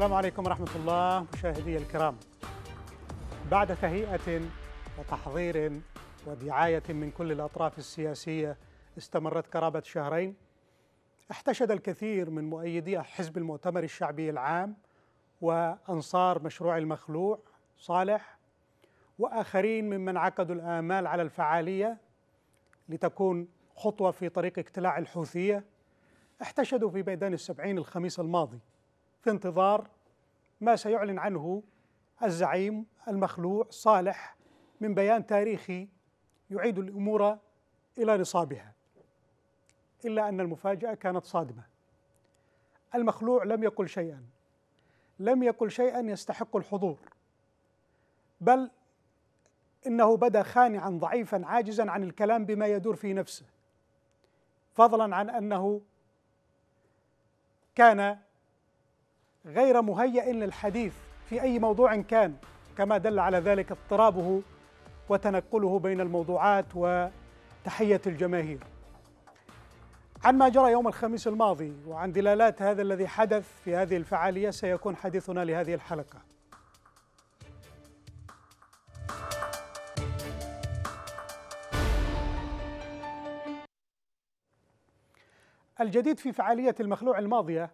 السلام عليكم ورحمة الله مشاهدي الكرام بعد تهيئة وتحضير ودعاية من كل الأطراف السياسية استمرت قرابة شهرين احتشد الكثير من مؤيدي حزب المؤتمر الشعبي العام وأنصار مشروع المخلوع صالح وآخرين ممن عقدوا الآمال على الفعالية لتكون خطوة في طريق اقتلاع الحوثية احتشدوا في ميدان السبعين الخميس الماضي في انتظار ما سيعلن عنه الزعيم المخلوع صالح من بيان تاريخي يعيد الامور الى نصابها الا ان المفاجاه كانت صادمه المخلوع لم يقل شيئا لم يقل شيئا يستحق الحضور بل انه بدا خانعا ضعيفا عاجزا عن الكلام بما يدور في نفسه فضلا عن انه كان غير مهيئ للحديث في أي موضوع كان كما دل على ذلك اضطرابه وتنقله بين الموضوعات وتحية الجماهير عن ما جرى يوم الخميس الماضي وعن دلالات هذا الذي حدث في هذه الفعالية سيكون حديثنا لهذه الحلقة الجديد في فعالية المخلوع الماضية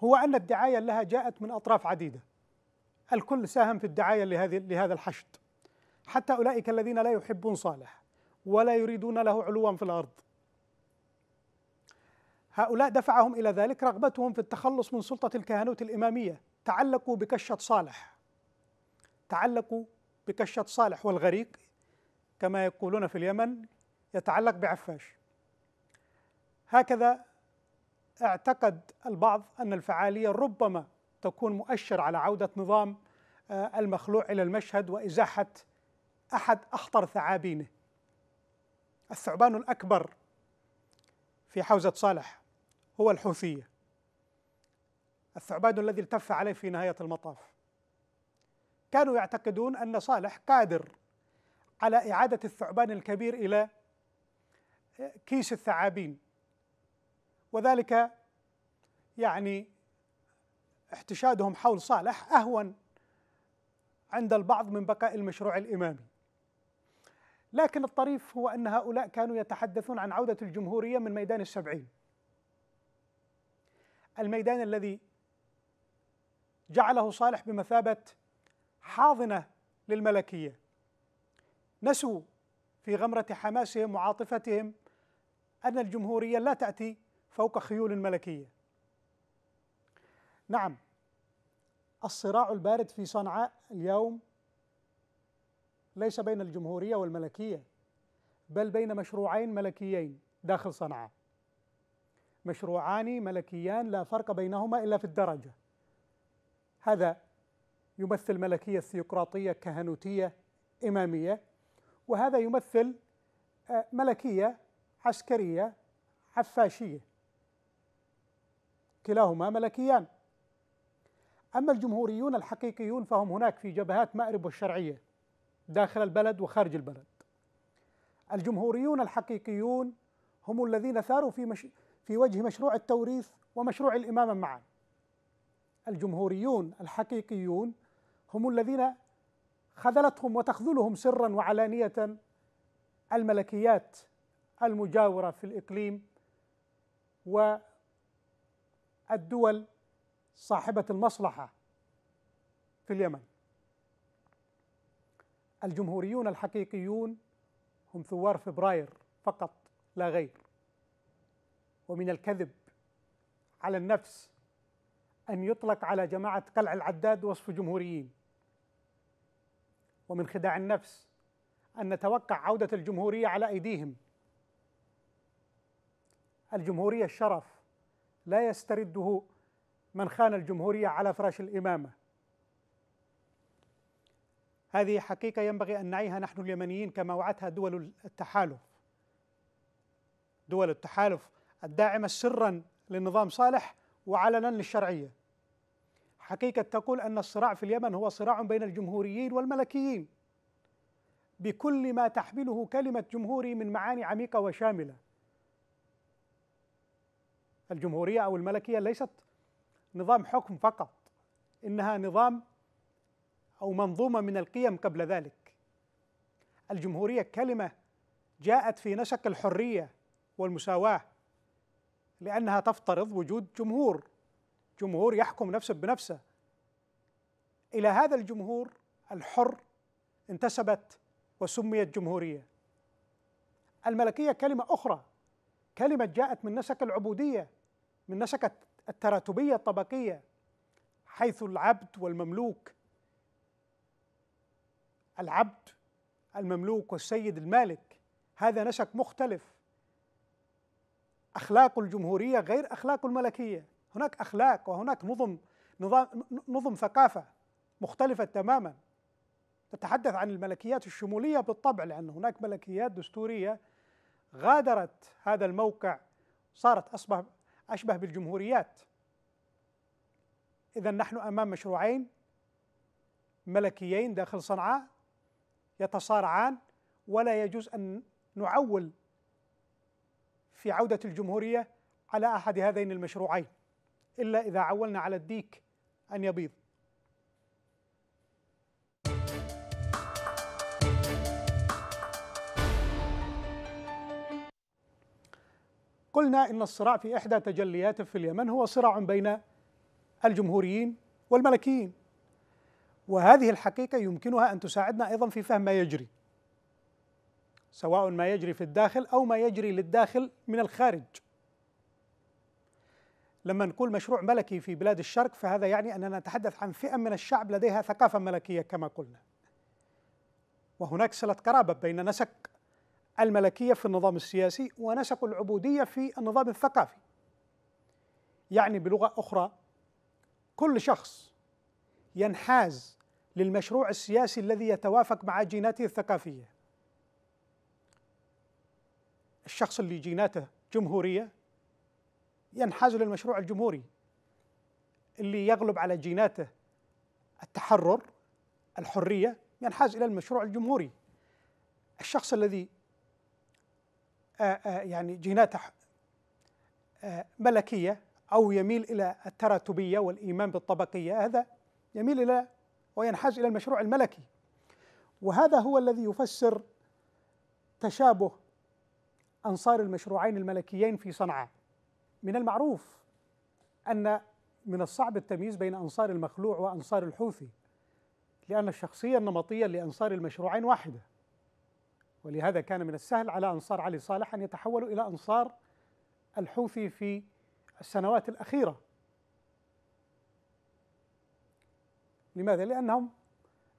هو أن الدعاية لها جاءت من أطراف عديدة الكل ساهم في الدعاية لهذه لهذا الحشد حتى أولئك الذين لا يحبون صالح ولا يريدون له علوا في الأرض هؤلاء دفعهم إلى ذلك رغبتهم في التخلص من سلطة الكهنوت الإمامية تعلقوا بكشة صالح تعلقوا بكشة صالح والغريق كما يقولون في اليمن يتعلق بعفاش هكذا اعتقد البعض أن الفعالية ربما تكون مؤشر على عودة نظام آه، المخلوع إلى المشهد وإزاحة أحد أخطر ثعابينه الثعبان الأكبر في حوزة صالح هو الحوثية الثعبان الذي التف عليه في نهاية المطاف كانوا يعتقدون أن صالح قادر على إعادة الثعبان الكبير إلى آه، كيس الثعابين وذلك يعني احتشادهم حول صالح اهون عند البعض من بقاء المشروع الامامي. لكن الطريف هو ان هؤلاء كانوا يتحدثون عن عوده الجمهوريه من ميدان السبعين. الميدان الذي جعله صالح بمثابه حاضنه للملكيه. نسوا في غمره حماسهم وعاطفتهم ان الجمهوريه لا تاتي فوق خيول ملكيه نعم الصراع البارد في صنعاء اليوم ليس بين الجمهوريه والملكيه بل بين مشروعين ملكيين داخل صنعاء مشروعان ملكيان لا فرق بينهما الا في الدرجه هذا يمثل ملكيه ثيوقراطيه كهنوتيه اماميه وهذا يمثل آه، ملكيه عسكريه عفاشيه كلاهما ملكيان أما الجمهوريون الحقيقيون فهم هناك في جبهات مأرب والشرعية داخل البلد وخارج البلد الجمهوريون الحقيقيون هم الذين ثاروا في, مش في وجه مشروع التوريث ومشروع الإمامة معا الجمهوريون الحقيقيون هم الذين خذلتهم وتخذلهم سرا وعلانية الملكيات المجاورة في الإقليم و الدول صاحبة المصلحة في اليمن الجمهوريون الحقيقيون هم ثوار فبراير فقط لا غير ومن الكذب على النفس أن يطلق على جماعة قلع العداد وصف جمهوريين ومن خداع النفس أن نتوقع عودة الجمهورية على أيديهم الجمهورية الشرف لا يسترده من خان الجمهورية على فراش الإمامة هذه حقيقة ينبغي أن نعيها نحن اليمنيين كما وعتها دول التحالف دول التحالف الداعمة سرا للنظام صالح وعلنا للشرعية حقيقة تقول أن الصراع في اليمن هو صراع بين الجمهوريين والملكيين بكل ما تحمله كلمة جمهوري من معاني عميقة وشاملة الجمهورية أو الملكية ليست نظام حكم فقط إنها نظام أو منظومة من القيم قبل ذلك الجمهورية كلمة جاءت في نسق الحرية والمساواة لأنها تفترض وجود جمهور جمهور يحكم نفسه بنفسه إلى هذا الجمهور الحر انتسبت وسميت جمهورية الملكية كلمة أخرى كلمة جاءت من نسق العبودية من نشكة التراتبية الطبقية حيث العبد والمملوك العبد المملوك والسيد المالك هذا نشك مختلف أخلاق الجمهورية غير أخلاق الملكية هناك أخلاق وهناك نظم نظام نظم ثقافة مختلفة تماما تتحدث عن الملكيات الشمولية بالطبع لأن هناك ملكيات دستورية غادرت هذا الموقع صارت أصبح أشبه بالجمهوريات إذا نحن أمام مشروعين ملكيين داخل صنعاء يتصارعان ولا يجوز أن نعول في عودة الجمهورية على أحد هذين المشروعين إلا إذا عولنا على الديك أن يبيض قلنا إن الصراع في إحدى تجلياته في اليمن هو صراع بين الجمهوريين والملكيين وهذه الحقيقة يمكنها أن تساعدنا أيضا في فهم ما يجري سواء ما يجري في الداخل أو ما يجري للداخل من الخارج لما نقول مشروع ملكي في بلاد الشرق فهذا يعني أننا نتحدث عن فئة من الشعب لديها ثقافة ملكية كما قلنا وهناك صلة قرابة بين نسق الملكية في النظام السياسي ونسق العبودية في النظام الثقافي يعني بلغة أخرى كل شخص ينحاز للمشروع السياسي الذي يتوافق مع جيناته الثقافية الشخص اللي جيناته جمهورية ينحاز للمشروع الجمهوري اللي يغلب على جيناته التحرر الحرية ينحاز إلى المشروع الجمهوري الشخص الذي آه، آه، يعني جينات آه، ملكية أو يميل إلى التراتبية والإيمان بالطبقية هذا يميل إلى وينحاز إلى المشروع الملكي وهذا هو الذي يفسر تشابه أنصار المشروعين الملكيين في صنعاء من المعروف أن من الصعب التمييز بين أنصار المخلوع وأنصار الحوثي لأن الشخصية النمطية لأنصار المشروعين واحدة ولهذا كان من السهل على أنصار علي صالح أن يتحولوا إلى أنصار الحوثي في السنوات الأخيرة لماذا؟ لأنهم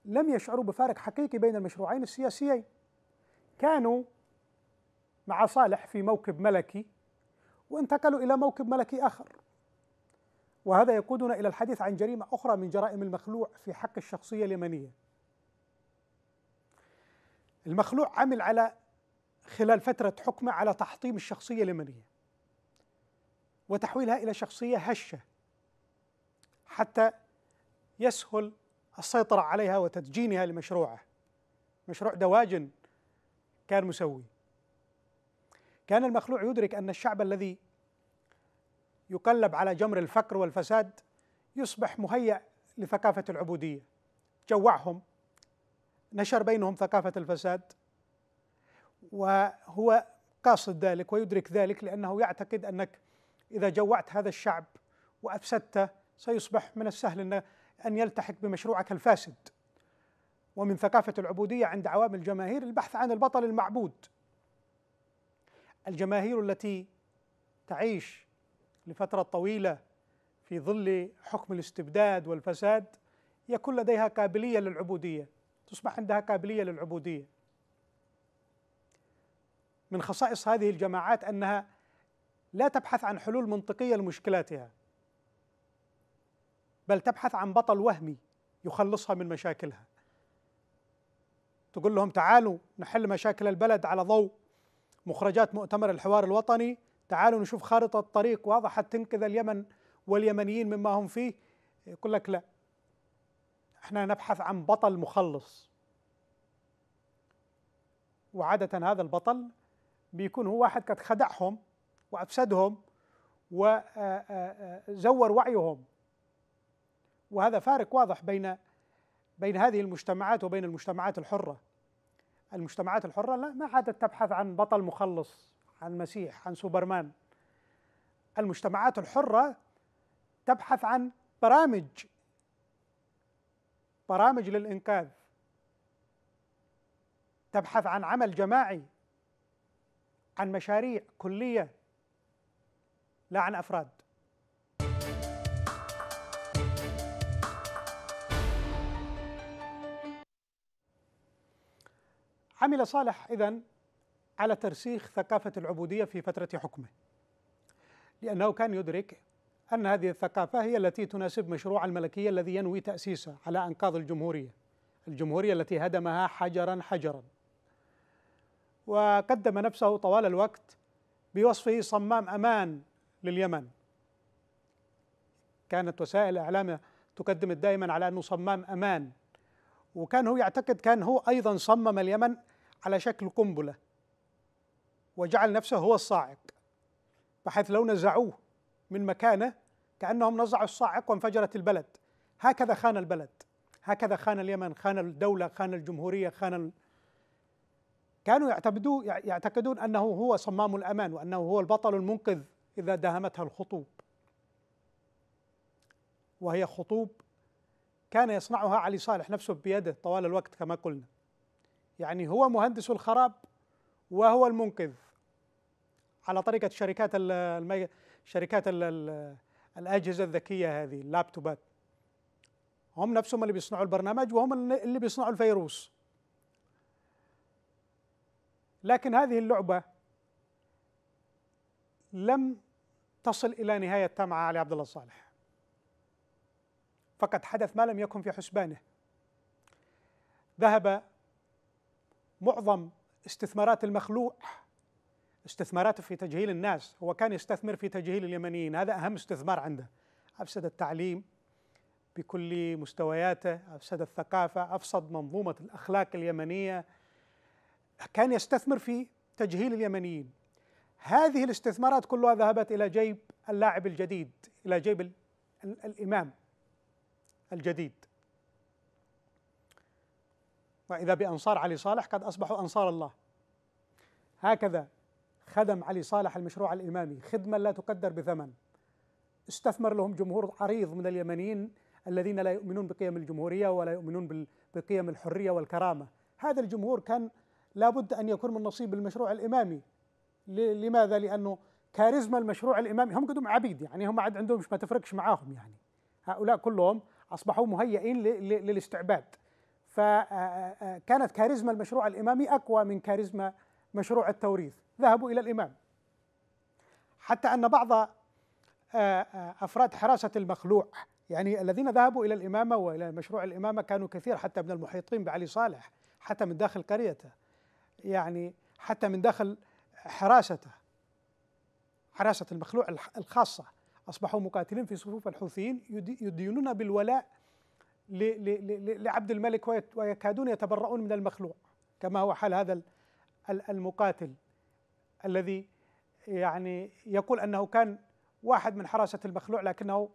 لم يشعروا بفارق حقيقي بين المشروعين السياسيين كانوا مع صالح في موكب ملكي وانتقلوا إلى موكب ملكي آخر وهذا يقودنا إلى الحديث عن جريمة أخرى من جرائم المخلوع في حق الشخصية اليمنية المخلوع عمل على خلال فترة حكمه على تحطيم الشخصية اليمنية وتحويلها إلى شخصية هشة حتى يسهل السيطرة عليها وتدجينها لمشروعه مشروع دواجن كان مسوي كان المخلوع يدرك أن الشعب الذي يقلب على جمر الفقر والفساد يصبح مهيأ لثقافة العبودية جوعهم نشر بينهم ثقافة الفساد وهو قاصد ذلك ويدرك ذلك لأنه يعتقد أنك إذا جوعت هذا الشعب وأفسدته سيصبح من السهل أن أن يلتحق بمشروعك الفاسد ومن ثقافة العبودية عند عوام الجماهير البحث عن البطل المعبود الجماهير التي تعيش لفترة طويلة في ظل حكم الاستبداد والفساد يكون لديها قابلية للعبودية تصبح عندها قابليه للعبوديه من خصائص هذه الجماعات انها لا تبحث عن حلول منطقيه لمشكلاتها بل تبحث عن بطل وهمي يخلصها من مشاكلها تقول لهم تعالوا نحل مشاكل البلد على ضوء مخرجات مؤتمر الحوار الوطني تعالوا نشوف خارطة طريق واضحة تنقذ اليمن واليمنيين مما هم فيه يقول لك لا احنا نبحث عن بطل مخلص وعادة هذا البطل بيكون هو واحد قد خدعهم وأفسدهم وزور آه، آه، آه، وعيهم وهذا فارق واضح بين بين هذه المجتمعات وبين المجتمعات الحرة المجتمعات الحرة لا ما عادت تبحث عن بطل مخلص عن مسيح عن سوبرمان المجتمعات الحرة تبحث عن برامج برامج للإنقاذ تبحث عن عمل جماعي عن مشاريع كلية لا عن أفراد عمل صالح إذا على ترسيخ ثقافة العبودية في فترة حكمه لأنه كان يدرك أن هذه الثقافة هي التي تناسب مشروع الملكية الذي ينوي تأسيسه على أنقاض الجمهورية الجمهورية التي هدمها حجرا حجرا وقدم نفسه طوال الوقت بوصفه صمام أمان لليمن كانت وسائل إعلامه تقدم دائما على أنه صمام أمان وكان هو يعتقد كان هو أيضا صمم اليمن على شكل قنبلة وجعل نفسه هو الصاعق بحيث لو نزعوه من مكانه كأنهم نزعوا الصاعق وانفجرت البلد هكذا خان البلد هكذا خان اليمن خان الدولة خان الجمهورية خان ال... كانوا يعتقدون يعتقدون أنه هو صمام الأمان وأنه هو البطل المنقذ إذا داهمتها الخطوب وهي خطوب كان يصنعها علي صالح نفسه بيده طوال الوقت كما قلنا يعني هو مهندس الخراب وهو المنقذ على طريقة شركات المي... شركات الاجهزه الذكيه هذه اللابتوبات هم نفسهم اللي بيصنعوا البرنامج وهم اللي بيصنعوا الفيروس لكن هذه اللعبه لم تصل الى نهايه تامه علي عبد الله صالح فقد حدث ما لم يكن في حسبانه ذهب معظم استثمارات المخلوع استثماراته في تجهيل الناس هو كان يستثمر في تجهيل اليمنيين هذا أهم استثمار عنده أفسد التعليم بكل مستوياته أفسد الثقافة أفسد منظومة الأخلاق اليمنية كان يستثمر في تجهيل اليمنيين هذه الاستثمارات كلها ذهبت إلى جيب اللاعب الجديد إلى جيب ال ال الإمام الجديد وإذا بأنصار علي صالح قد أصبحوا أنصار الله هكذا خدم علي صالح المشروع الإمامي خدمة لا تقدر بثمن استثمر لهم جمهور عريض من اليمنيين الذين لا يؤمنون بقيم الجمهورية ولا يؤمنون بقيم الحرية والكرامة هذا الجمهور كان لابد أن يكون من نصيب المشروع الإمامي لماذا؟ لأنه كاريزما المشروع الإمامي هم قدم عبيد يعني هم عاد عندهم ما تفرقش معاهم يعني هؤلاء كلهم أصبحوا مهيئين للاستعباد فكانت كاريزما المشروع الإمامي أقوى من كاريزما مشروع التوريث ذهبوا إلى الإمام حتى أن بعض آه، آه، أفراد حراسة المخلوع يعني الذين ذهبوا إلى الإمامة وإلى مشروع الإمامة كانوا كثير حتى من المحيطين بعلي صالح حتى من داخل قريته يعني حتى من داخل حراسته حراسة المخلوع الخاصة أصبحوا مقاتلين في صفوف الحوثيين يدينون بالولاء لعبد الملك ويكادون يتبرؤون من المخلوع كما هو حال هذا المقاتل الذي يعني يقول انه كان واحد من حراسه المخلوع لكنه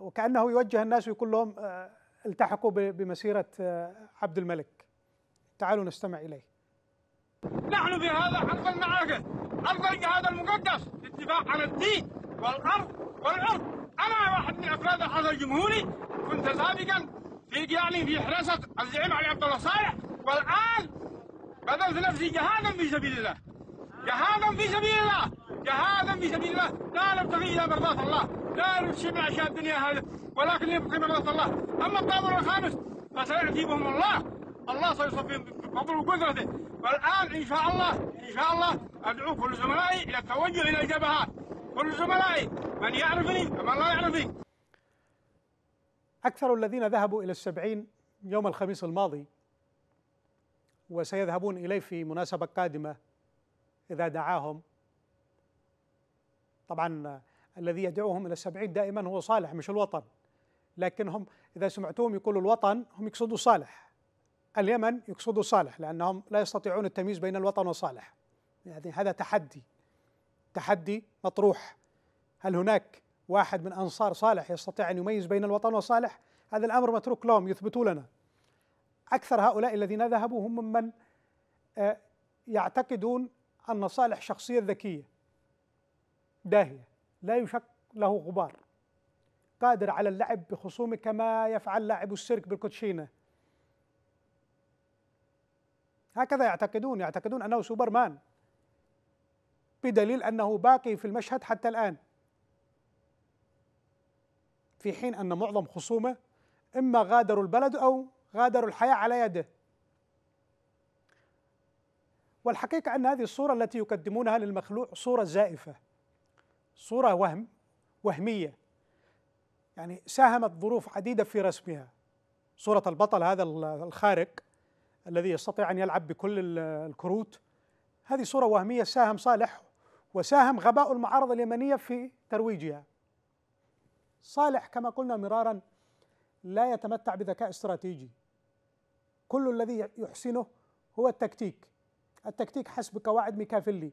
وكانه يوجه الناس ويقول لهم آه، التحقوا بمسيره آه، عبد الملك تعالوا نستمع اليه نحن في هذا حرب المعاقد حرب الجهاد المقدس للدفاع عن الدين والارض والعرض انا واحد من افراد هذا الجمهوري كنت سابقا في يعني في حراسه الزعيم علي عبد الله صالح والان بذلت نفسي جهادا في سبيل الله جهادا في سبيل الله جهادا في سبيل الله لا نبتغي الى مرضات الله لا نرشد عشاء الدنيا هذا ولكن يبقي مرضات الله اما الطابور الخامس فسيعجبهم الله الله سيصفيهم بفضل وقدرته والان ان شاء الله ان شاء الله ادعو كل زملائي الى التوجه الى الجبهات كل زملائي من يعرفني ومن لا يعرفني أكثر الذين ذهبوا إلى السبعين يوم الخميس الماضي وسيذهبون إليه في مناسبة قادمة إذا دعاهم طبعا الذي يدعوهم إلى السبعين دائما هو صالح مش الوطن لكنهم إذا سمعتهم يقولوا الوطن هم يقصدوا صالح اليمن يقصدوا صالح لأنهم لا يستطيعون التمييز بين الوطن وصالح يعني هذا تحدي تحدي مطروح هل هناك واحد من أنصار صالح يستطيع أن يميز بين الوطن وصالح هذا الأمر متروك لهم يثبتوا لنا أكثر هؤلاء الذين ذهبوا هم ممن آه، يعتقدون عن صالح شخصية ذكية داهية لا يشك له غبار قادر على اللعب بخصومه كما يفعل لاعب السيرك بالكوتشينة هكذا يعتقدون يعتقدون أنه سوبرمان بدليل أنه باقي في المشهد حتى الآن في حين أن معظم خصومه إما غادروا البلد أو غادروا الحياة على يده والحقيقة أن هذه الصورة التي يقدمونها للمخلوع صورة زائفة صورة وهم وهمية يعني ساهمت ظروف عديدة في رسمها صورة البطل هذا الخارق الذي يستطيع أن يلعب بكل الكروت هذه صورة وهمية ساهم صالح وساهم غباء المعارضة اليمنية في ترويجها صالح كما قلنا مرارا لا يتمتع بذكاء استراتيجي كل الذي يحسنه هو التكتيك التكتيك حسب قواعد ميكافيلي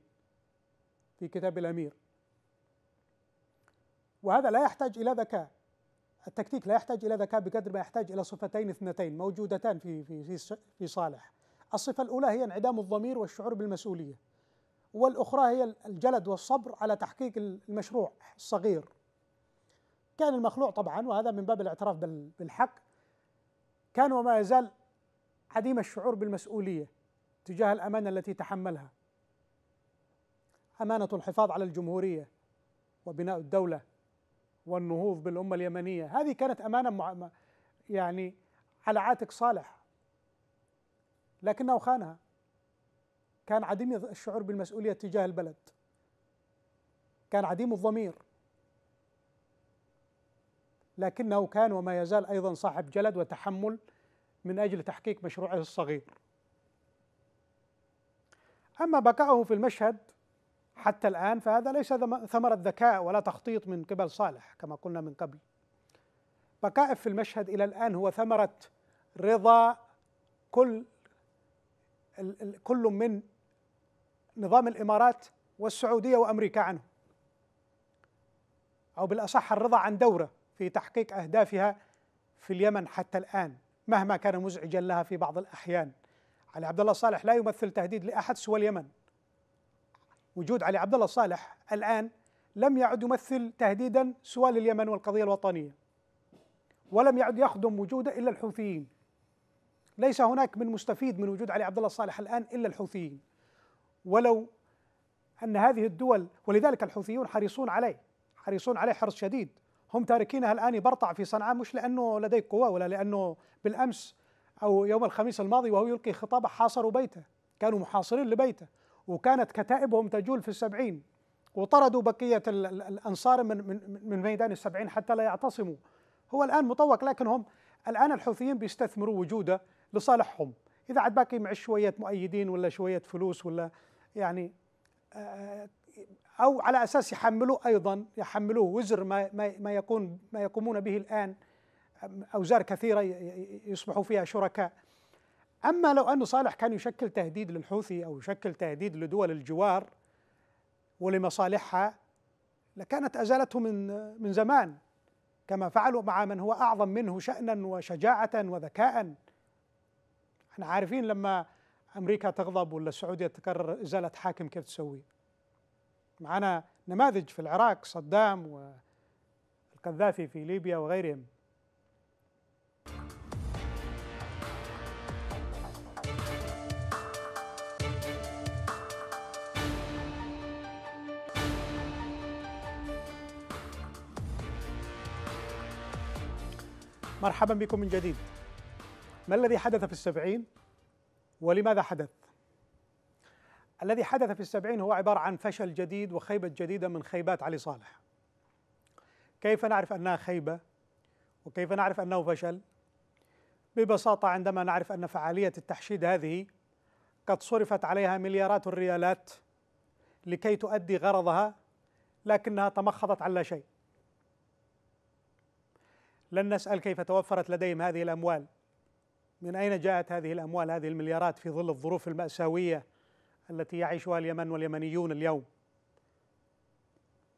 في كتاب الأمير وهذا لا يحتاج إلى ذكاء التكتيك لا يحتاج إلى ذكاء بقدر ما يحتاج إلى صفتين اثنتين موجودتان في في في صالح الصفة الأولى هي انعدام الضمير والشعور بالمسؤولية والأخرى هي الجلد والصبر على تحقيق المشروع الصغير كان المخلوع طبعا وهذا من باب الاعتراف بالحق كان وما يزال عديم الشعور بالمسؤولية تجاه الامانه التي تحملها امانه الحفاظ على الجمهوريه وبناء الدوله والنهوض بالامه اليمنيه هذه كانت امانه يعني على عاتق صالح لكنه خانها كان عديم الشعور بالمسؤوليه تجاه البلد كان عديم الضمير لكنه كان وما يزال ايضا صاحب جلد وتحمل من اجل تحقيق مشروعه الصغير أما بقاؤه في المشهد حتى الآن فهذا ليس ثمرة ذكاء ولا تخطيط من قبل صالح كما قلنا من قبل بقائه في المشهد إلى الآن هو ثمرة رضا كل كل من نظام الإمارات والسعودية وأمريكا عنه أو بالأصح الرضا عن دوره في تحقيق أهدافها في اليمن حتى الآن مهما كان مزعجا لها في بعض الأحيان علي عبد الله صالح لا يمثل تهديد لاحد سوى اليمن وجود علي عبد الله صالح الان لم يعد يمثل تهديدا سوى لليمن والقضيه الوطنيه ولم يعد يخدم وجوده الا الحوثيين ليس هناك من مستفيد من وجود علي عبد الله صالح الان الا الحوثيين ولو ان هذه الدول ولذلك الحوثيون حريصون عليه حريصون عليه حرص شديد هم تاركينها الان يبرطع في صنعاء مش لانه لديه قوه ولا لانه بالامس أو يوم الخميس الماضي وهو يلقي خطابة حاصروا بيته كانوا محاصرين لبيته وكانت كتائبهم تجول في السبعين وطردوا بقية الأنصار من, من, من ميدان السبعين حتى لا يعتصموا هو الآن مطوق لكن هم الآن الحوثيين بيستثمروا وجوده لصالحهم إذا عاد باقي مع شوية مؤيدين ولا شوية فلوس ولا يعني آه، أو على أساس يحملوا أيضا يحملوه وزر ما, ما, ما, يكون ما يقومون به الآن أوزار كثيرة يصبحوا فيها شركاء أما لو أن صالح كان يشكل تهديد للحوثي أو يشكل تهديد لدول الجوار ولمصالحها لكانت أزالته من من زمان كما فعلوا مع من هو أعظم منه شأنا وشجاعة وذكاء احنا عارفين لما أمريكا تغضب ولا السعودية تقرر إزالة حاكم كيف تسوي معنا نماذج في العراق صدام والقذافي في ليبيا وغيرهم مرحبا بكم من جديد ما الذي حدث في السبعين ولماذا حدث الذي حدث في السبعين هو عبارة عن فشل جديد وخيبة جديدة من خيبات علي صالح كيف نعرف أنها خيبة وكيف نعرف أنه فشل ببساطة عندما نعرف أن فعالية التحشيد هذه قد صرفت عليها مليارات الريالات لكي تؤدي غرضها لكنها تمخضت على شيء لن نسأل كيف توفرت لديهم هذه الأموال من أين جاءت هذه الأموال هذه المليارات في ظل الظروف المأساوية التي يعيشها اليمن واليمنيون اليوم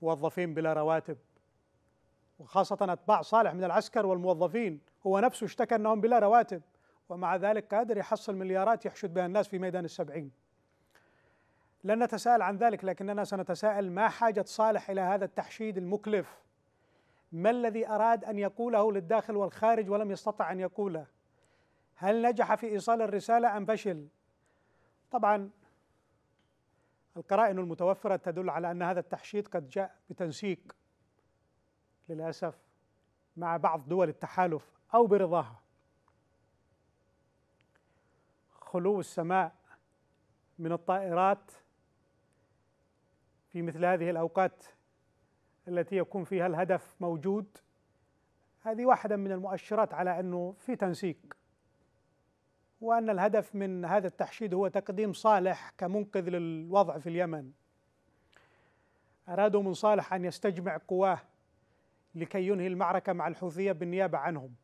موظفين بلا رواتب وخاصة أتباع صالح من العسكر والموظفين هو نفسه اشتكى أنهم بلا رواتب ومع ذلك قادر يحصل مليارات يحشد بها الناس في ميدان السبعين لن نتساءل عن ذلك لكننا سنتساءل ما حاجة صالح إلى هذا التحشيد المكلف ما الذي أراد أن يقوله للداخل والخارج ولم يستطع أن يقوله هل نجح في إيصال الرسالة أم فشل طبعا القرائن المتوفرة تدل على أن هذا التحشيد قد جاء بتنسيق للأسف مع بعض دول التحالف أو برضاها خلو السماء من الطائرات في مثل هذه الأوقات التي يكون فيها الهدف موجود هذه واحدة من المؤشرات على أنه في تنسيق وأن الهدف من هذا التحشيد هو تقديم صالح كمنقذ للوضع في اليمن أرادوا من صالح أن يستجمع قواه لكي ينهي المعركة مع الحوثية بالنيابة عنهم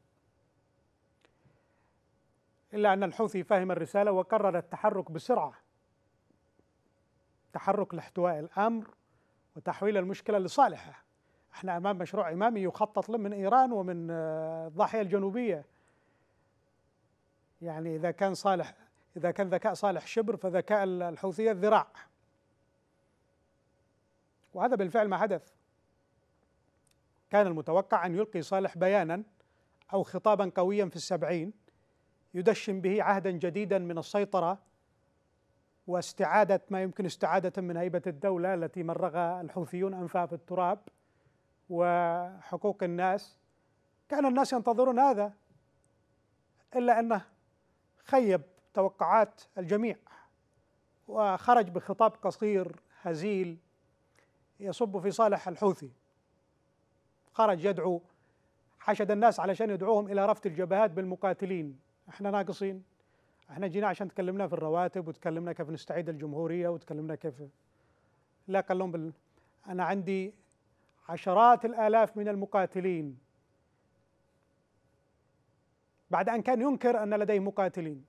إلا أن الحوثي فهم الرسالة وقرر التحرك بسرعة تحرك لاحتواء الأمر وتحويل المشكلة لصالحه احنا أمام مشروع إمامي يخطط له من إيران ومن آه، الضاحية الجنوبية يعني إذا كان صالح إذا كان ذكاء صالح شبر فذكاء الحوثية الذراع وهذا بالفعل ما حدث كان المتوقع أن يلقي صالح بيانا أو خطابا قويا في السبعين يدشن به عهدا جديدا من السيطرة واستعادة ما يمكن استعادة من هيبة الدولة التي مرغ الحوثيون أنفها في التراب وحقوق الناس كان الناس ينتظرون هذا إلا أنه خيب توقعات الجميع وخرج بخطاب قصير هزيل يصب في صالح الحوثي خرج يدعو حشد الناس علشان يدعوهم إلى رفت الجبهات بالمقاتلين احنا ناقصين احنا جينا عشان تكلمنا في الرواتب وتكلمنا كيف نستعيد الجمهوريه وتكلمنا كيف لا قال لهم بال... انا عندي عشرات الالاف من المقاتلين بعد ان كان ينكر ان لديه مقاتلين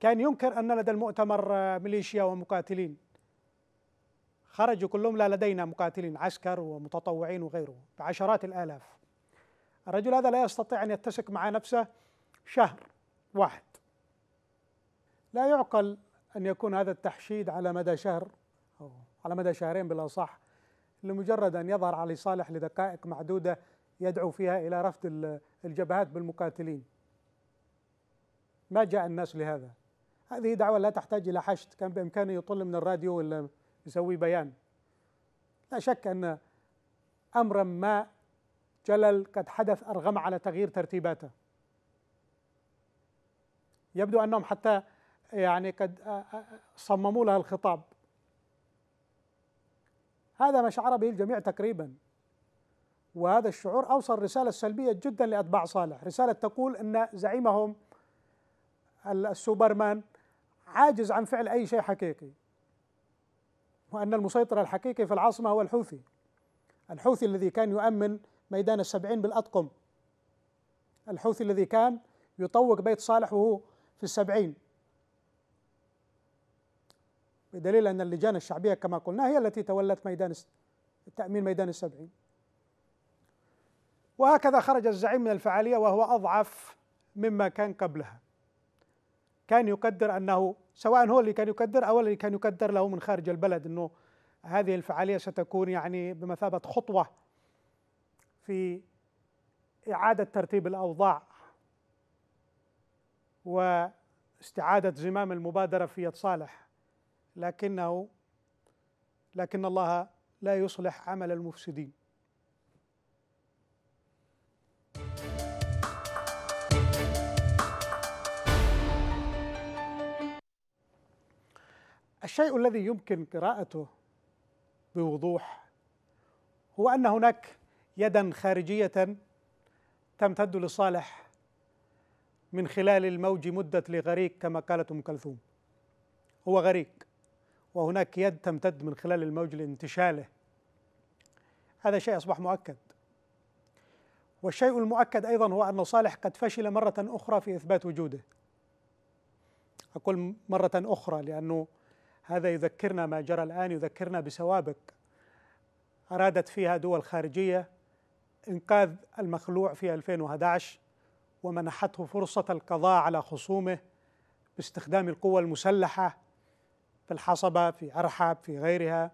كان ينكر ان لدى المؤتمر ميليشيا ومقاتلين خرجوا كلهم لا لدينا مقاتلين عسكر ومتطوعين وغيره بعشرات الالاف الرجل هذا لا يستطيع ان يتسق مع نفسه شهر واحد لا يعقل أن يكون هذا التحشيد على مدى شهر أو على مدى شهرين بالأصح لمجرد أن يظهر علي صالح لدقائق معدودة يدعو فيها إلى رفض الجبهات بالمقاتلين ما جاء الناس لهذا هذه دعوة لا تحتاج إلى حشد كان بإمكانه يطل من الراديو ولا يسوي بيان لا شك أن أمرا ما جلل قد حدث أرغم على تغيير ترتيباته يبدو أنهم حتى يعني قد صمموا لها الخطاب هذا ما شعر به الجميع تقريبا وهذا الشعور أوصل رسالة سلبية جدا لأتباع صالح رسالة تقول أن زعيمهم السوبرمان عاجز عن فعل أي شيء حقيقي وأن المسيطر الحقيقي في العاصمة هو الحوثي الحوثي الذي كان يؤمن ميدان السبعين بالأطقم الحوثي الذي كان يطوق بيت صالح وهو في السبعين بدليل أن اللجان الشعبية كما قلنا هي التي تولت ميدان تأمين ميدان السبعين وهكذا خرج الزعيم من الفعالية وهو أضعف مما كان قبلها كان يقدر أنه سواء هو اللي كان يقدر أو اللي كان يقدر له من خارج البلد أنه هذه الفعالية ستكون يعني بمثابة خطوة في إعادة ترتيب الأوضاع واستعادة زمام المبادرة في يد صالح لكنه لكن الله لا يصلح عمل المفسدين الشيء الذي يمكن قراءته بوضوح هو ان هناك يدا خارجيه تمتد لصالح من خلال الموج مدت لغريق كما قالت ام كلثوم هو غريق وهناك يد تمتد من خلال الموج لانتشاله هذا شيء أصبح مؤكد والشيء المؤكد أيضا هو أن صالح قد فشل مرة أخرى في إثبات وجوده أقول مرة أخرى لأنه هذا يذكرنا ما جرى الآن يذكرنا بسوابق أرادت فيها دول خارجية إنقاذ المخلوع في 2011 ومنحته فرصة القضاء على خصومه باستخدام القوة المسلحة في الحصبة في أرحب في غيرها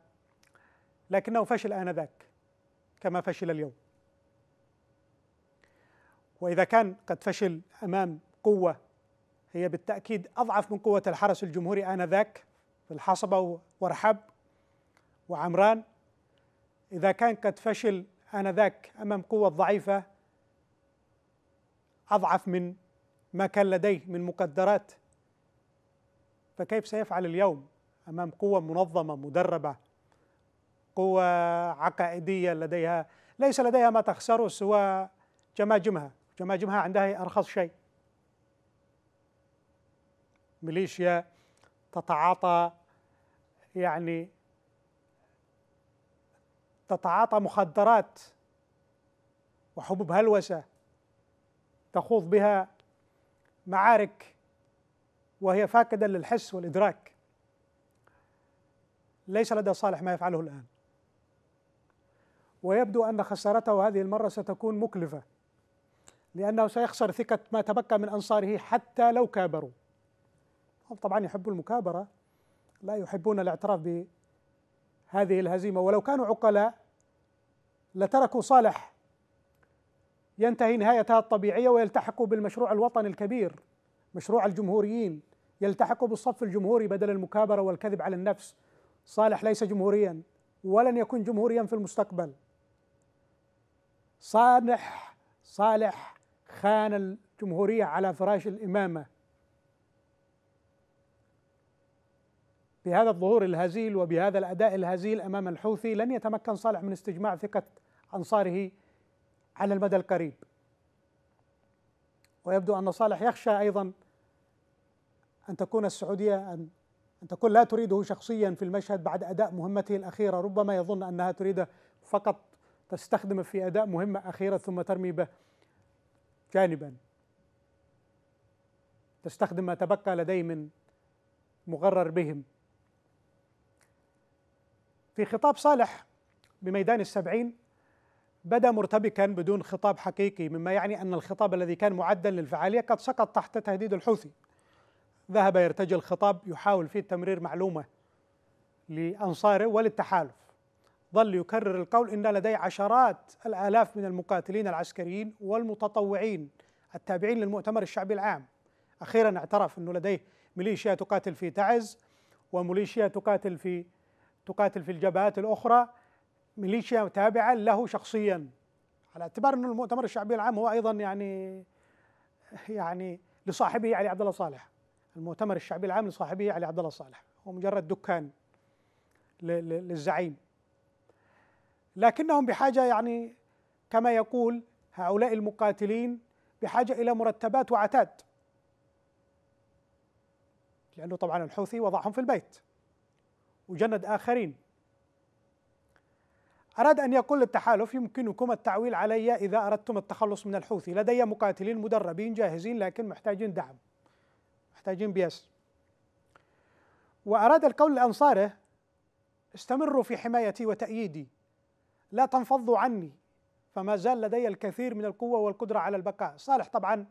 لكنه فشل آنذاك كما فشل اليوم وإذا كان قد فشل أمام قوة هي بالتأكيد أضعف من قوة الحرس الجمهوري آنذاك في الحصبة وارحب وعمران إذا كان قد فشل آنذاك أمام قوة ضعيفة أضعف من ما كان لديه من مقدرات فكيف سيفعل اليوم امام قوه منظمه مدربه قوه عقائديه لديها ليس لديها ما تخسره سوى جماجمها جماجمها عندها ارخص شيء ميليشيا تتعاطى يعني تتعاطى مخدرات وحبوب هلوسه تخوض بها معارك وهي فاقده للحس والادراك ليس لدى صالح ما يفعله الآن ويبدو أن خسارته هذه المرة ستكون مكلفة لأنه سيخسر ثقة ما تبقى من أنصاره حتى لو كابروا هم طبعا يحبوا المكابرة لا يحبون الاعتراف بهذه الهزيمة ولو كانوا عقلاء لتركوا صالح ينتهي نهايتها الطبيعية ويلتحقوا بالمشروع الوطني الكبير مشروع الجمهوريين يلتحقوا بالصف الجمهوري بدل المكابرة والكذب على النفس صالح ليس جمهوريا ولن يكون جمهوريا في المستقبل صالح صالح خان الجمهورية على فراش الإمامة بهذا الظهور الهزيل وبهذا الأداء الهزيل أمام الحوثي لن يتمكن صالح من استجماع ثقة أنصاره على المدى القريب ويبدو أن صالح يخشى أيضا أن تكون السعودية أن أن تكون لا تريده شخصيا في المشهد بعد أداء مهمته الأخيرة ربما يظن أنها تريده فقط تستخدمه في أداء مهمة أخيرة ثم ترمي به جانبا تستخدم ما تبقى لديه من مغرر بهم في خطاب صالح بميدان السبعين بدا مرتبكا بدون خطاب حقيقي مما يعني أن الخطاب الذي كان معدا للفعالية قد سقط تحت تهديد الحوثي ذهب يرتجي الخطاب يحاول فيه تمرير معلومة لأنصاره وللتحالف ظل يكرر القول إن لدي عشرات الآلاف من المقاتلين العسكريين والمتطوعين التابعين للمؤتمر الشعبي العام أخيرا اعترف أنه لديه ميليشيا تقاتل في تعز وميليشيا تقاتل في تقاتل في الجبهات الأخرى ميليشيا تابعة له شخصيا على اعتبار أنه المؤتمر الشعبي العام هو أيضا يعني يعني لصاحبه علي عبد الله صالح المؤتمر الشعبي العام لصاحبه علي عبد الله صالح هو مجرد دكان للزعيم لكنهم بحاجه يعني كما يقول هؤلاء المقاتلين بحاجه الى مرتبات وعتاد لانه طبعا الحوثي وضعهم في البيت وجند اخرين اراد ان يقول للتحالف يمكنكم التعويل علي اذا اردتم التخلص من الحوثي لدي مقاتلين مدربين جاهزين لكن محتاجين دعم محتاجين بياس وأراد القول لأنصاره استمروا في حمايتي وتأييدي لا تنفضوا عني فما زال لدي الكثير من القوة والقدرة على البقاء صالح طبعا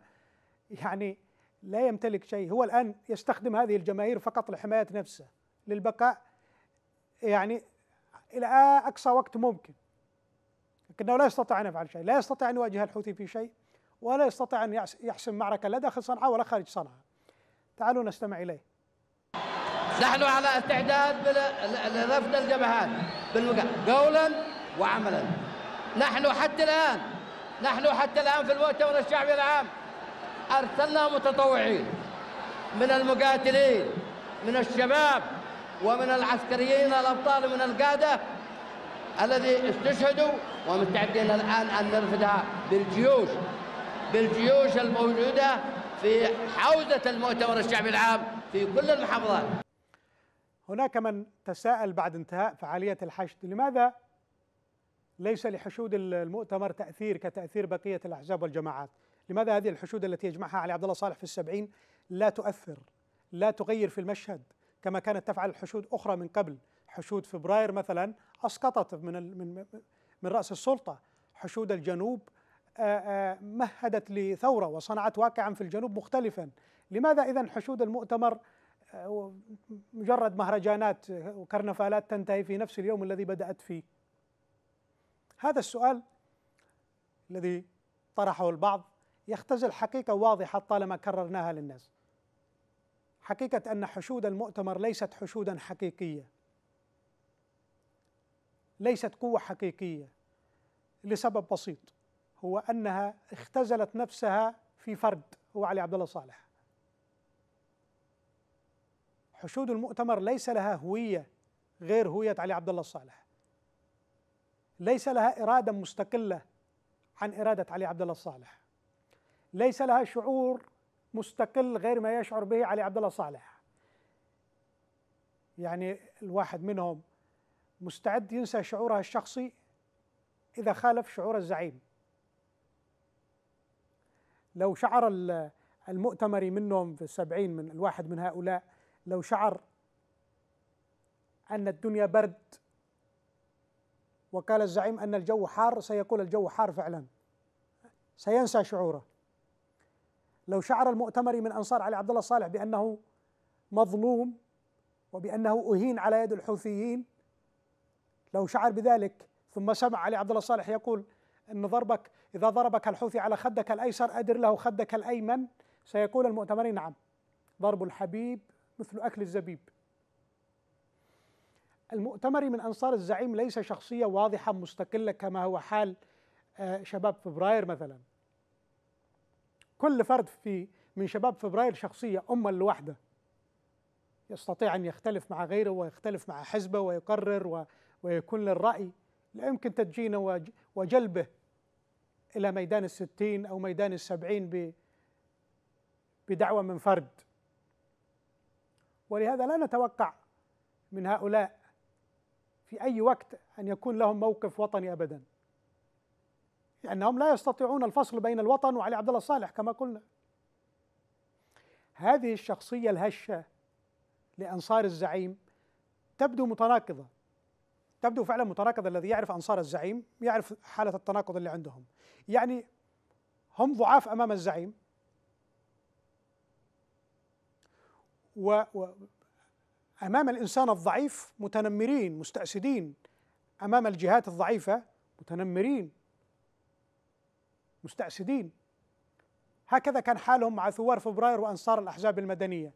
يعني لا يمتلك شيء هو الآن يستخدم هذه الجماهير فقط لحماية نفسه للبقاء يعني إلى أقصى وقت ممكن لكنه لا يستطيع أن يفعل شيء لا يستطيع أن يواجه الحوثي في شيء ولا يستطيع أن يحسم معركة لا داخل صنعاء ولا خارج صنعاء تعالوا نستمع إليه نحن على استعداد لرفض الجبهات قولا وعملا نحن حتى الآن نحن حتى الآن في المؤتمر الشعبي العام أرسلنا متطوعين من المقاتلين من الشباب ومن العسكريين الأبطال من القادة الذي استشهدوا ومستعدين الآن أن نرفدها بالجيوش بالجيوش الموجودة في حوزة المؤتمر الشعبي العام في كل المحافظات هناك من تساءل بعد انتهاء فعالية الحشد لماذا ليس لحشود المؤتمر تأثير كتأثير بقية الأحزاب والجماعات لماذا هذه الحشود التي يجمعها علي عبد الله صالح في السبعين لا تؤثر لا تغير في المشهد كما كانت تفعل حشود أخرى من قبل حشود فبراير مثلا أسقطت من من من رأس السلطة حشود الجنوب آه، آه، مهدت لثورة وصنعت واقعا في الجنوب مختلفا لماذا إذا حشود المؤتمر آه، مجرد مهرجانات وكرنفالات تنتهي في نفس اليوم الذي بدأت فيه هذا السؤال الذي طرحه البعض يختزل حقيقة واضحة طالما كررناها للناس حقيقة أن حشود المؤتمر ليست حشودا حقيقية ليست قوة حقيقية لسبب بسيط هو أنها اختزلت نفسها في فرد هو علي عبد الله صالح حشود المؤتمر ليس لها هوية غير هوية علي عبد الله صالح. ليس لها إرادة مستقلة عن إرادة علي عبد الله صالح. ليس لها شعور مستقل غير ما يشعر به علي عبد الله صالح يعني الواحد منهم مستعد ينسى شعورها الشخصي إذا خالف شعور الزعيم لو شعر المؤتمري منهم في السبعين من الواحد من هؤلاء لو شعر أن الدنيا برد وقال الزعيم أن الجو حار سيقول الجو حار فعلا سينسى شعوره لو شعر المؤتمري من أنصار علي عبد الله الصالح بأنه مظلوم وبأنه أهين على يد الحوثيين لو شعر بذلك ثم سمع علي عبد الله الصالح يقول أن ضربك إذا ضربك الحوثي على خدك الأيسر أدر له خدك الأيمن سيقول المؤتمرين نعم ضرب الحبيب مثل أكل الزبيب المؤتمر من أنصار الزعيم ليس شخصية واضحة مستقلة كما هو حال آه، شباب فبراير مثلا كل فرد في من شباب فبراير شخصية أمة لوحده يستطيع أن يختلف مع غيره ويختلف مع حزبه ويقرر ويكون للرأي لا يمكن تدجينه وجلبه إلى ميدان الستين أو ميدان السبعين بدعوة من فرد ولهذا لا نتوقع من هؤلاء في أي وقت أن يكون لهم موقف وطني أبدا لأنهم لا يستطيعون الفصل بين الوطن وعلي عبد الله الصالح كما قلنا هذه الشخصية الهشة لأنصار الزعيم تبدو متناقضة تبدو فعلا متناقضة الذي يعرف أنصار الزعيم يعرف حالة التناقض اللي عندهم يعني هم ضعاف أمام الزعيم و, و أمام الإنسان الضعيف متنمرين مستأسدين أمام الجهات الضعيفة متنمرين مستأسدين هكذا كان حالهم مع ثوار فبراير وأنصار الأحزاب المدنية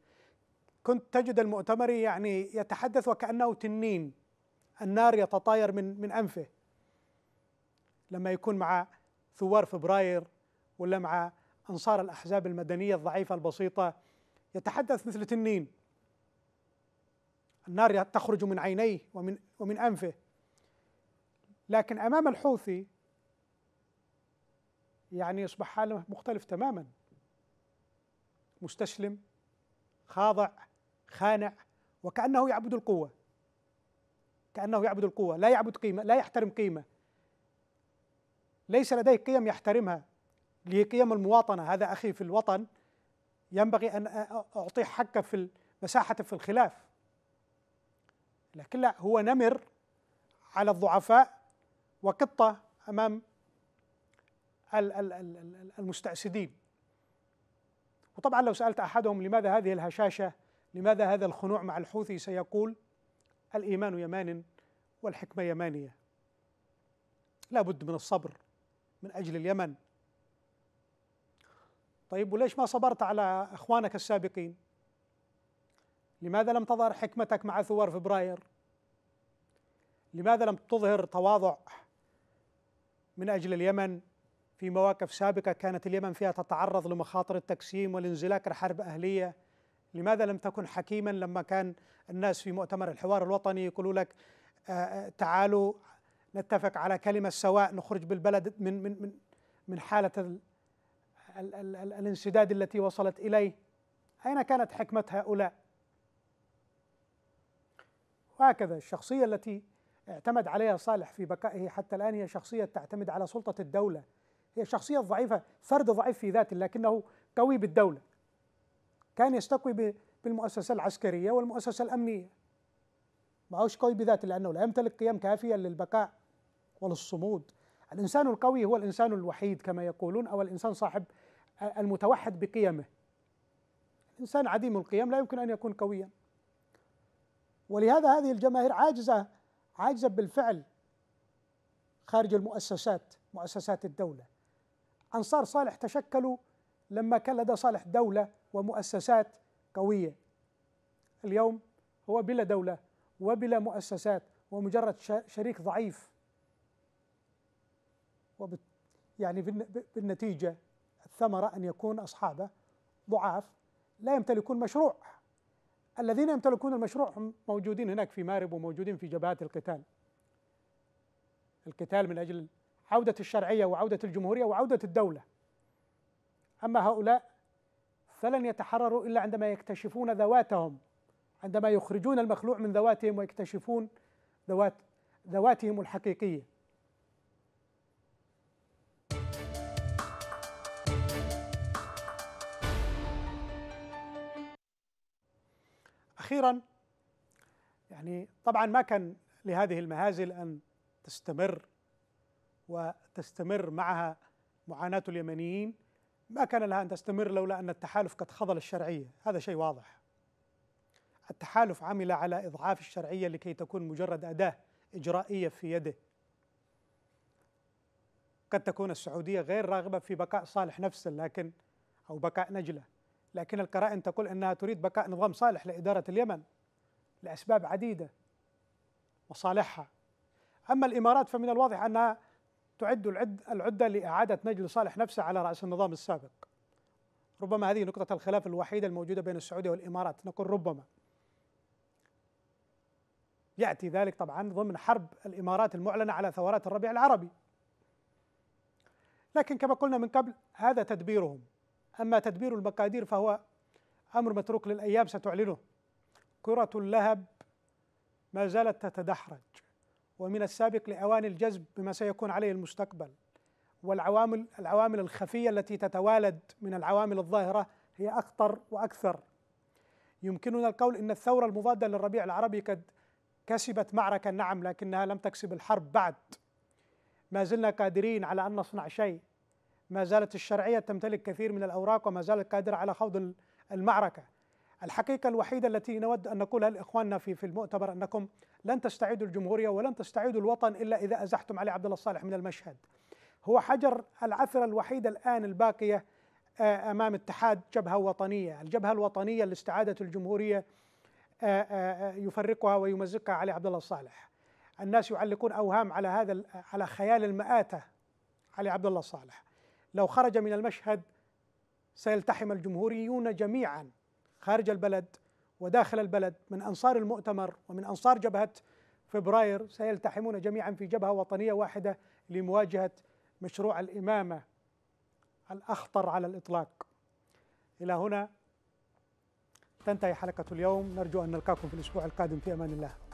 كنت تجد المؤتمري يعني يتحدث وكأنه تنين النار يتطاير من من انفه لما يكون مع ثوار فبراير ولا مع انصار الاحزاب المدنيه الضعيفه البسيطه يتحدث مثل تنين النار تخرج من عينيه ومن ومن انفه لكن امام الحوثي يعني يصبح حاله مختلف تماما مستسلم خاضع خانع وكانه يعبد القوه كأنه يعبد القوة لا يعبد قيمة لا يحترم قيمة ليس لديه قيم يحترمها لقيم المواطنة هذا أخي في الوطن ينبغي أن أعطيه حقه في مساحته في الخلاف لكن لا هو نمر على الضعفاء وقطة أمام المستأسدين وطبعا لو سألت أحدهم لماذا هذه الهشاشة لماذا هذا الخنوع مع الحوثي سيقول الإيمان يمان والحكمة يمانية لا بد من الصبر من أجل اليمن طيب وليش ما صبرت على إخوانك السابقين لماذا لم تظهر حكمتك مع ثوار فبراير لماذا لم تظهر تواضع من أجل اليمن في مواقف سابقة كانت اليمن فيها تتعرض لمخاطر التقسيم والانزلاق لحرب أهلية لماذا لم تكن حكيما لما كان الناس في مؤتمر الحوار الوطني يقولوا لك آه، آه، تعالوا نتفق على كلمة سواء نخرج بالبلد من من من من حالة الانسداد التي وصلت إليه أين كانت حكمة هؤلاء؟ وهكذا الشخصية التي اعتمد عليها صالح في بقائه حتى الآن هي شخصية تعتمد على سلطة الدولة هي شخصية ضعيفة فرد ضعيف في ذاته لكنه قوي بالدولة كان يستقوي بالمؤسسة العسكرية والمؤسسة الأمنية ما هوش قوي بذاته لأنه لا يمتلك قيم كافية للبقاء وللصمود الإنسان القوي هو الإنسان الوحيد كما يقولون أو الإنسان صاحب المتوحد بقيمه الإنسان عديم القيم لا يمكن أن يكون قويا ولهذا هذه الجماهير عاجزة عاجزة بالفعل خارج المؤسسات مؤسسات الدولة أنصار صالح تشكلوا لما كان لدى صالح دولة ومؤسسات قوية اليوم هو بلا دولة وبلا مؤسسات ومجرد شريك ضعيف وبت يعني بالنتيجة الثمرة أن يكون أصحابه ضعاف لا يمتلكون مشروع الذين يمتلكون المشروع هم موجودين هناك في مارب وموجودين في جبهات القتال القتال من أجل عودة الشرعية وعودة الجمهورية وعودة الدولة أما هؤلاء فلن يتحرروا الا عندما يكتشفون ذواتهم عندما يخرجون المخلوع من ذواتهم ويكتشفون ذوات ذواتهم الحقيقيه اخيرا يعني طبعا ما كان لهذه المهازل ان تستمر وتستمر معها معاناه اليمنيين ما كان لها أن تستمر لولا أن التحالف قد خضل الشرعية هذا شيء واضح التحالف عمل على إضعاف الشرعية لكي تكون مجرد أداة إجرائية في يده قد تكون السعودية غير راغبة في بقاء صالح نفسه لكن أو بقاء نجلة لكن القرائن تقول أنها تريد بقاء نظام صالح لإدارة اليمن لأسباب عديدة وصالحها أما الإمارات فمن الواضح أنها تعد العدة لإعادة نجل صالح نفسه على رأس النظام السابق ربما هذه نقطة الخلاف الوحيدة الموجودة بين السعودية والإمارات نقول ربما يأتي ذلك طبعا ضمن حرب الإمارات المعلنة على ثورات الربيع العربي لكن كما قلنا من قبل هذا تدبيرهم أما تدبير المقادير فهو أمر متروك للأيام ستعلنه كرة اللهب ما زالت تتدحرج ومن السابق لأوان الجذب بما سيكون عليه المستقبل والعوامل العوامل الخفية التي تتوالد من العوامل الظاهرة هي أخطر وأكثر يمكننا القول إن الثورة المضادة للربيع العربي قد كسبت معركة نعم لكنها لم تكسب الحرب بعد ما زلنا قادرين على أن نصنع شيء ما زالت الشرعية تمتلك كثير من الأوراق وما زالت قادرة على خوض المعركة الحقيقة الوحيدة التي نود أن نقولها لإخواننا في في المؤتمر أنكم لن تستعيدوا الجمهورية ولن تستعيدوا الوطن إلا إذا أزحتم علي عبد الله الصالح من المشهد هو حجر العثرة الوحيدة الآن الباقية آه، أمام اتحاد جبهة وطنية الجبهة الوطنية لاستعادة الجمهورية آه، آه، يفرقها ويمزقها علي عبد الله الصالح الناس يعلقون أوهام على هذا على خيال المآتة علي عبد الله الصالح لو خرج من المشهد سيلتحم الجمهوريون جميعا خارج البلد وداخل البلد من أنصار المؤتمر ومن أنصار جبهة فبراير سيلتحمون جميعا في جبهة وطنية واحدة لمواجهة مشروع الإمامة الأخطر على الإطلاق إلى هنا تنتهي حلقة اليوم نرجو أن نلقاكم في الأسبوع القادم في أمان الله